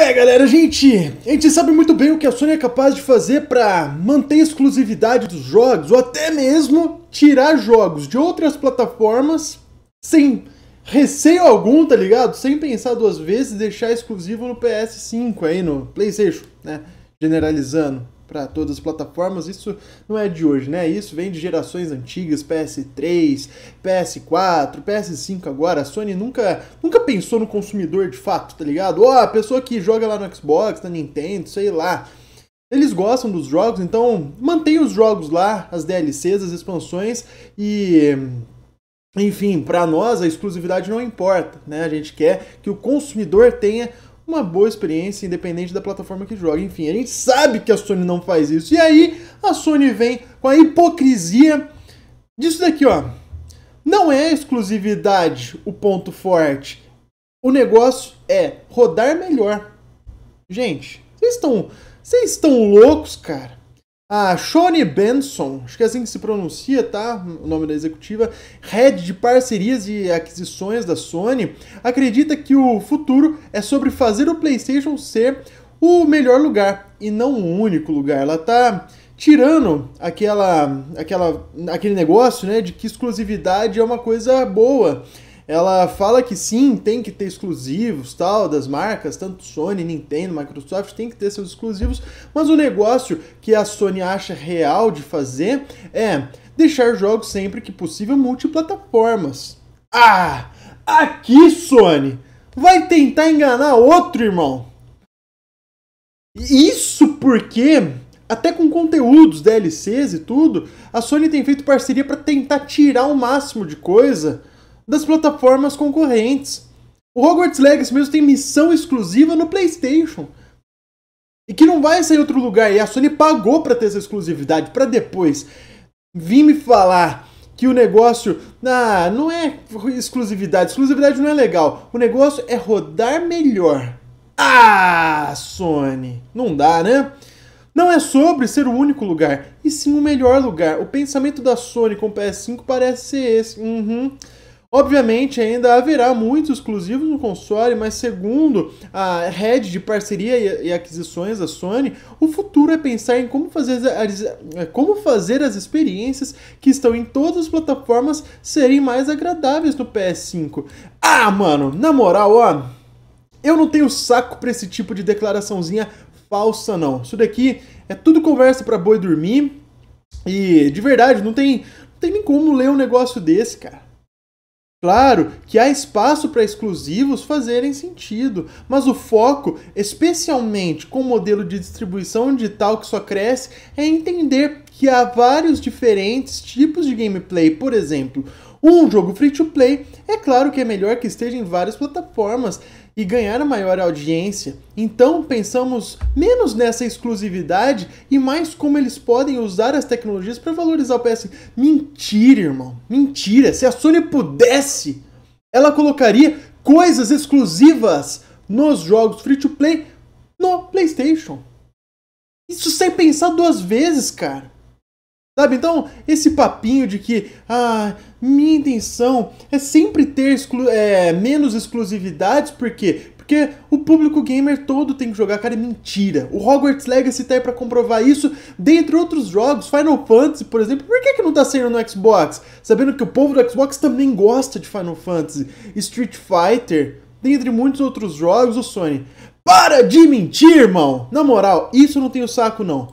É, galera, a gente, a gente sabe muito bem o que a Sony é capaz de fazer para manter a exclusividade dos jogos ou até mesmo tirar jogos de outras plataformas sem receio algum, tá ligado? Sem pensar duas vezes e deixar exclusivo no PS5 aí, no PlayStation, né? Generalizando para todas as plataformas. Isso não é de hoje, né? Isso vem de gerações antigas, PS3, PS4, PS5 agora. A Sony nunca, nunca pensou no consumidor de fato, tá ligado? Ó, oh, a pessoa que joga lá no Xbox, na Nintendo, sei lá. Eles gostam dos jogos, então mantém os jogos lá, as DLCs, as expansões e enfim, para nós a exclusividade não importa, né? A gente quer que o consumidor tenha uma boa experiência, independente da plataforma que joga. Enfim, a gente sabe que a Sony não faz isso. E aí, a Sony vem com a hipocrisia disso daqui, ó. Não é exclusividade o ponto forte. O negócio é rodar melhor. Gente, vocês estão. Vocês estão loucos, cara? A ah, Shoni Benson, acho que é assim que se pronuncia, tá? O nome da executiva, head de parcerias e aquisições da Sony, acredita que o futuro é sobre fazer o PlayStation ser o melhor lugar e não o único lugar. Ela tá tirando aquela, aquela, aquele negócio, né, de que exclusividade é uma coisa boa ela fala que sim, tem que ter exclusivos, tal, das marcas, tanto Sony, Nintendo, Microsoft, tem que ter seus exclusivos, mas o negócio que a Sony acha real de fazer é deixar jogos sempre que possível multiplataformas. Ah, aqui Sony vai tentar enganar outro irmão. Isso porque até com conteúdos, DLCs e tudo, a Sony tem feito parceria para tentar tirar o máximo de coisa das plataformas concorrentes. O Hogwarts Legacy mesmo tem missão exclusiva no PlayStation. E que não vai sair em outro lugar. E a Sony pagou para ter essa exclusividade, para depois vir me falar que o negócio ah, não é exclusividade, exclusividade não é legal. O negócio é rodar melhor. Ah, Sony, não dá, né? Não é sobre ser o único lugar, e sim o melhor lugar. O pensamento da Sony com o PS5 parece ser esse. Uhum. Obviamente, ainda haverá muitos exclusivos no console, mas segundo a rede de parceria e aquisições da Sony, o futuro é pensar em como fazer as, é, como fazer as experiências que estão em todas as plataformas serem mais agradáveis no PS5. Ah, mano, na moral, ó, eu não tenho saco pra esse tipo de declaraçãozinha falsa, não. Isso daqui é tudo conversa pra boi dormir e, de verdade, não tem, não tem nem como ler um negócio desse, cara. Claro que há espaço para exclusivos fazerem sentido, mas o foco, especialmente com o modelo de distribuição digital que só cresce, é entender que há vários diferentes tipos de gameplay. Por exemplo, um jogo free to play, é claro que é melhor que esteja em várias plataformas e ganhar maior audiência. Então pensamos menos nessa exclusividade e mais como eles podem usar as tecnologias para valorizar o PS. Mentira, irmão. Mentira. Se a Sony pudesse, ela colocaria coisas exclusivas nos jogos free to play no PlayStation. Isso sem pensar duas vezes, cara. Sabe? Então, esse papinho de que, ah, minha intenção é sempre ter exclu é, menos exclusividades, por quê? Porque o público gamer todo tem que jogar, cara, é mentira. O Hogwarts Legacy tá aí pra comprovar isso, dentre outros jogos, Final Fantasy, por exemplo, por que, que não tá saindo no Xbox? Sabendo que o povo do Xbox também gosta de Final Fantasy, Street Fighter, dentre muitos outros jogos, o Sony. Para de mentir, irmão! Na moral, isso eu não tenho saco, não.